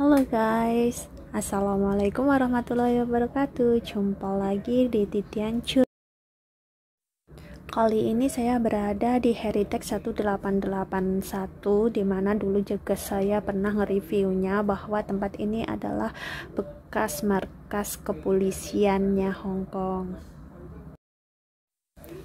Halo guys, Assalamualaikum warahmatullahi wabarakatuh Jumpa lagi di Titian Cur. Kali ini saya berada di Heritage 1881 Dimana dulu juga saya pernah nge-reviewnya Bahwa tempat ini adalah bekas markas kepolisiannya Hong Kong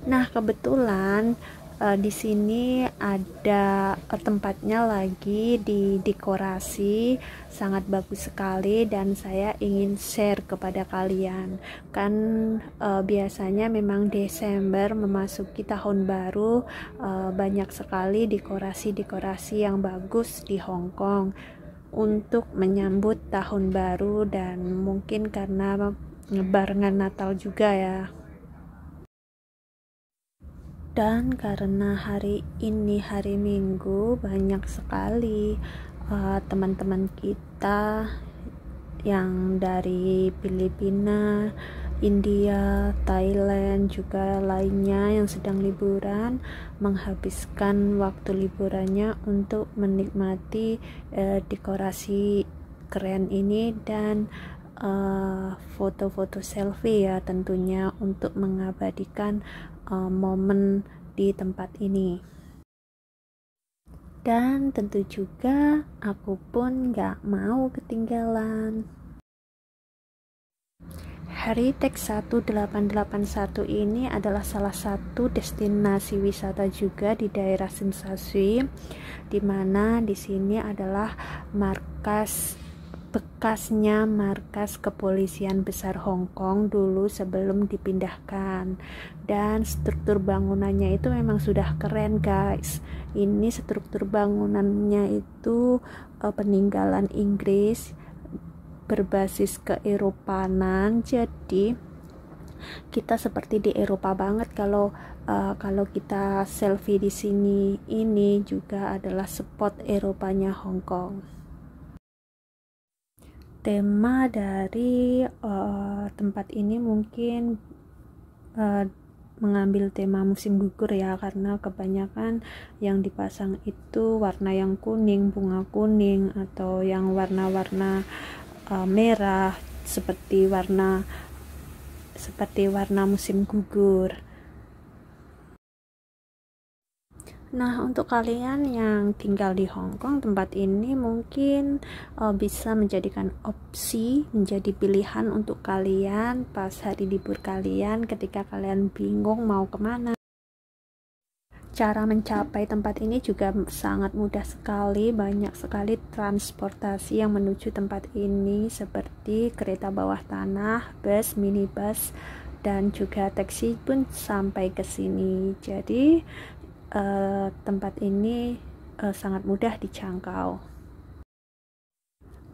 Nah kebetulan uh, di sini ada uh, tempatnya lagi di dekorasi sangat bagus sekali dan saya ingin share kepada kalian kan uh, biasanya memang Desember memasuki tahun baru uh, banyak sekali dekorasi-dekorasi yang bagus di Hong Kong untuk menyambut tahun baru dan mungkin karena barengan Natal juga ya dan karena hari ini hari Minggu banyak sekali eh, teman-teman uh, kita yang dari Filipina, India, Thailand juga lainnya yang sedang liburan menghabiskan waktu liburannya untuk menikmati uh, dekorasi keren ini dan Eh, foto-foto uh, selfie ya tentunya untuk mengabadikan uh, momen di tempat ini dan tentu juga aku pun gak mau ketinggalan Hari Tek 1881 ini adalah salah satu destinasi wisata juga di daerah Sensasi di mana di sini adalah markas bekasnya markas kepolisian besar Hong Kong dulu sebelum dipindahkan dan struktur bangunannya itu memang sudah keren guys ini struktur bangunannya itu uh, peninggalan Inggris berbasis ke keeropanan jadi kita seperti di Eropa banget kalau uh, kalau kita selfie di sini ini juga adalah spot Eropanya Hong Kong tema dari uh, tempat ini mungkin uh, mengambil tema musim gugur ya karena kebanyakan yang dipasang itu warna yang kuning, bunga kuning atau yang warna-warna uh, merah seperti warna seperti warna musim gugur. Nah, untuk kalian yang tinggal di Hong Kong, tempat ini mungkin uh, bisa menjadikan opsi, menjadi pilihan untuk kalian pas hari libur kalian ketika kalian bingung mau kemana. Cara mencapai tempat ini juga sangat mudah sekali, banyak sekali transportasi yang menuju tempat ini seperti kereta bawah tanah, bus, minibus, dan juga taksi pun sampai ke sini. Jadi, Eh, tempat ini uh, sangat mudah dijangkau.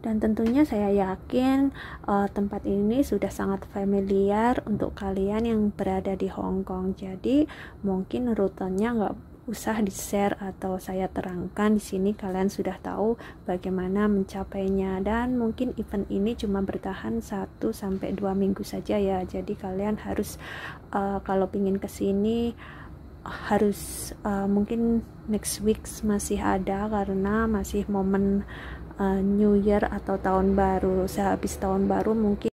Dan tentunya saya yakin uh, tempat ini sudah sangat familiar untuk kalian yang berada di Hong Kong. Jadi mungkin rutenya nggak usah di-share atau saya terangkan di sini kalian sudah tahu bagaimana mencapainya dan mungkin event ini cuma bertahan 1 sampai 2 minggu saja ya. Jadi kalian harus uh, kalau ingin ke sini harus uh, mungkin next week masih ada karena masih momen uh, New Year atau tahun baru. Sehabis tahun baru mungkin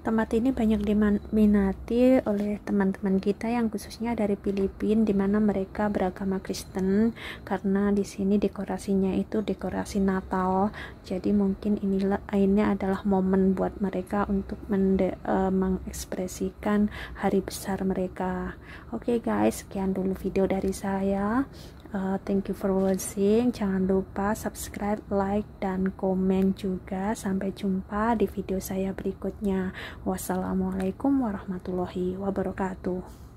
Tempat ini banyak diminati oleh teman-teman kita yang khususnya dari Filipina di mana mereka beragama Kristen karena di sini dekorasinya itu dekorasi Natal. Jadi mungkin inilah ini adalah momen buat mereka untuk mende, uh, mengekspresikan hari besar mereka. Oke okay guys, sekian dulu video dari saya uh, thank you for watching jangan lupa subscribe like dan komen juga sampai jumpa di video saya berikutnya wassalamualaikum warahmatullahi wabarakatuh